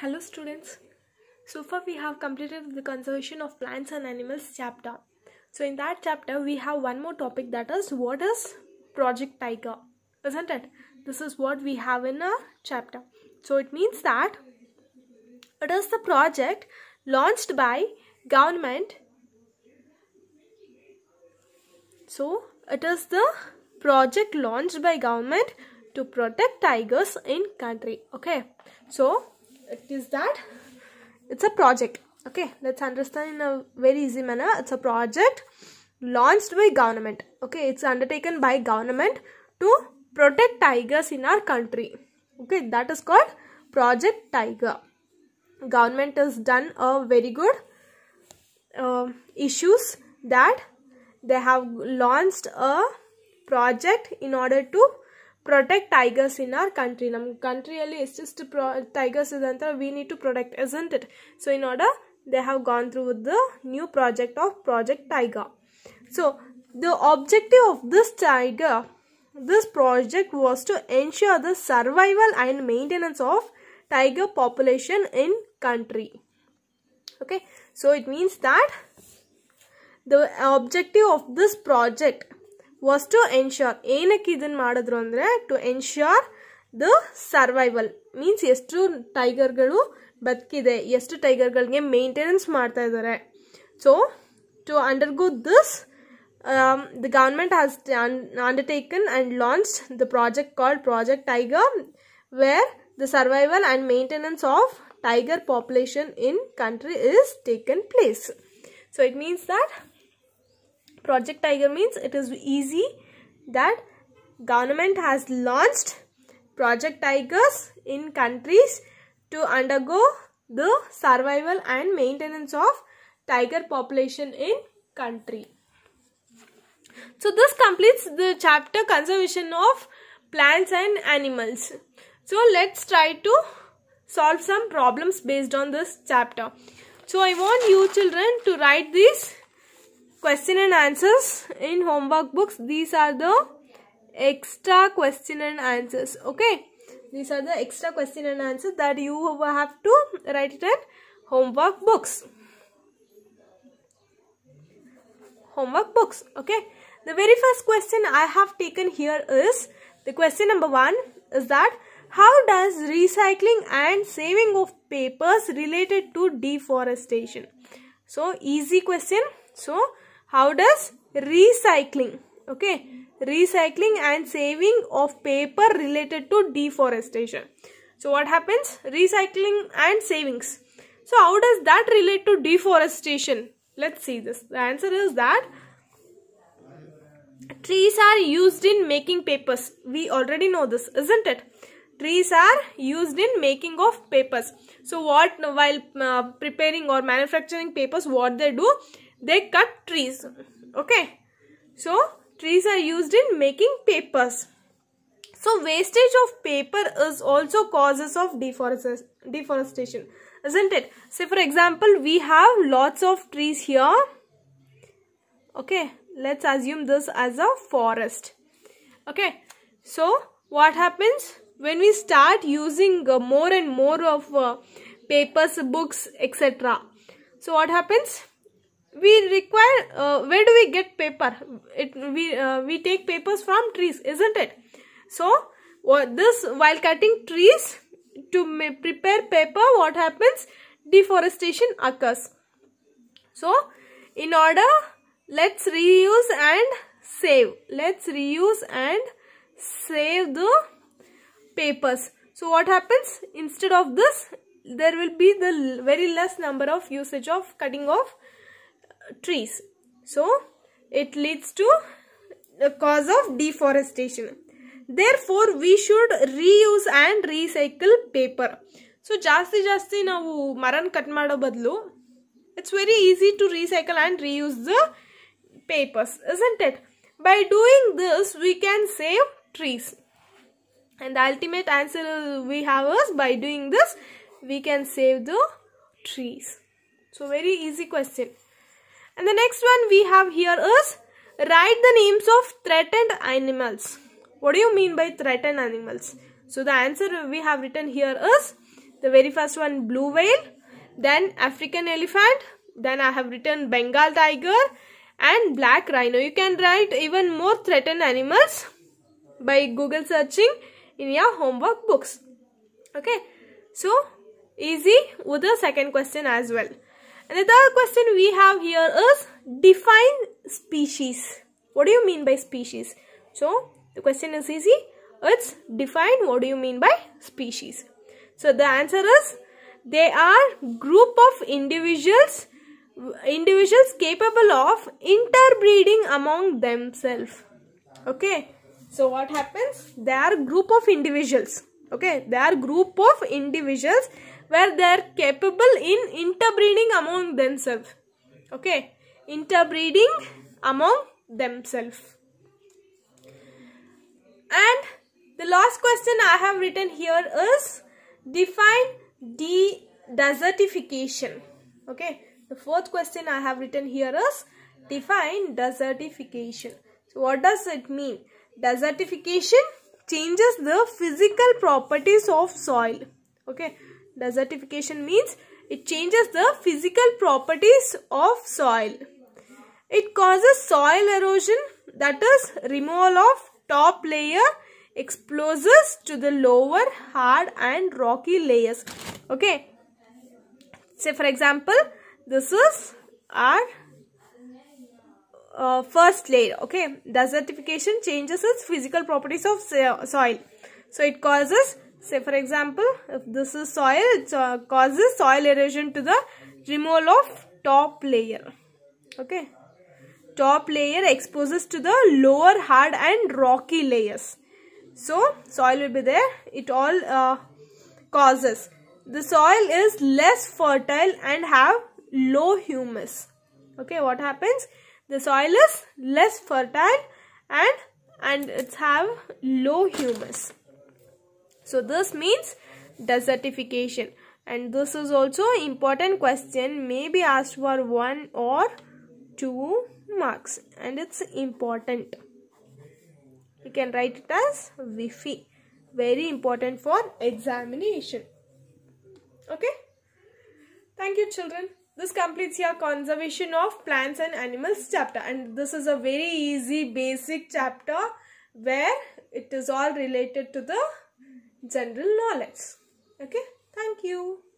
Hello students. So far we have completed the conservation of plants and animals chapter. So in that chapter we have one more topic that is what is Project Tiger. Isn't it? This is what we have in a chapter. So it means that it is the project launched by government. So it is the project launched by government to protect tigers in country. Okay. So it is that it's a project okay let's understand in a very easy manner it's a project launched by government okay it's undertaken by government to protect tigers in our country okay that is called project tiger government has done a very good uh, issues that they have launched a project in order to protect tigers in our country. Now, country it's just pro tigers is antara we need to protect, isn't it? So in order they have gone through the new project of Project Tiger. So the objective of this tiger, this project was to ensure the survival and maintenance of tiger population in country. Okay, so it means that the objective of this project was to ensure ಏನಕ್ಕೆ ಇದನ್ನು ಮಾಡಿದ್ರು ಅಂದರೆ to ensure the survival means ಎಷ್ಟು ಟೈಗರ್ಗಳು ಬದುಕಿದೆ ಎಷ್ಟು ಟೈಗರ್ಗಳಿಗೆ maintenance ಮಾಡ್ತಾ ಇದ್ದಾರೆ so to undergo this the government has undertaken and launch the project called project tiger where the survival and maintenance of tiger population in country is taken place so it means that project tiger means it is easy that government has launched project tigers in countries to undergo the survival and maintenance of tiger population in country so this completes the chapter conservation of plants and animals so let's try to solve some problems based on this chapter so i want you children to write these question and answers in homework books. These are the extra question and answers. Okay. These are the extra question and answers that you have to write it in homework books. Homework books. Okay. The very first question I have taken here is the question number one is that how does recycling and saving of papers related to deforestation? So easy question. So how does recycling? Okay, recycling and saving of paper related to deforestation. So what happens? Recycling and savings. So how does that relate to deforestation? Let's see this. The answer is that trees are used in making papers. We already know this, isn't it? Trees are used in making of papers. So what while uh, preparing or manufacturing papers, what they do? they cut trees okay so trees are used in making papers so wastage of paper is also causes of deforestation isn't it say for example we have lots of trees here okay let's assume this as a forest okay so what happens when we start using uh, more and more of uh, papers books etc so what happens we require uh, where do we get paper it we uh, we take papers from trees isn't it so this while cutting trees to prepare paper what happens deforestation occurs so in order let's reuse and save let's reuse and save the papers so what happens instead of this there will be the very less number of usage of cutting of trees. So, it leads to the cause of deforestation. Therefore, we should reuse and recycle paper. So, jasti jasti na wu maran katmado badlu. It's very easy to recycle and reuse the papers, isn't it? By doing this, we can save trees. And the ultimate answer we have is by doing this, we can save the trees. So, very easy question. And the next one we have here is write the names of threatened animals. What do you mean by threatened animals? So the answer we have written here is the very first one blue whale, then African elephant, then I have written Bengal tiger and black rhino. You can write even more threatened animals by Google searching in your homework books. Okay, so easy with the second question as well. Another question we have here is define species. What do you mean by species? So the question is easy. It's define what do you mean by species. So the answer is they are group of individuals individuals capable of interbreeding among themselves. Okay. So what happens? They are group of individuals okay they are group of individuals where they are capable in interbreeding among themselves okay interbreeding among themselves and the last question i have written here is define de desertification okay the fourth question i have written here is define desertification so what does it mean desertification changes the physical properties of soil okay desertification means it changes the physical properties of soil it causes soil erosion that is removal of top layer explosives to the lower hard and rocky layers okay say for example this is our uh, first layer okay desertification changes its physical properties of soil so it causes say for example if this is soil it uh, causes soil erosion to the removal of top layer okay top layer exposes to the lower hard and rocky layers so soil will be there it all uh, causes the soil is less fertile and have low humus okay what happens the soil is less fertile and and it's have low humus so this means desertification and this is also important question may be asked for one or two marks and it's important you can write it as wifi very important for examination okay thank you children this completes your conservation of plants and animals chapter and this is a very easy basic chapter where it is all related to the general knowledge. Okay, thank you.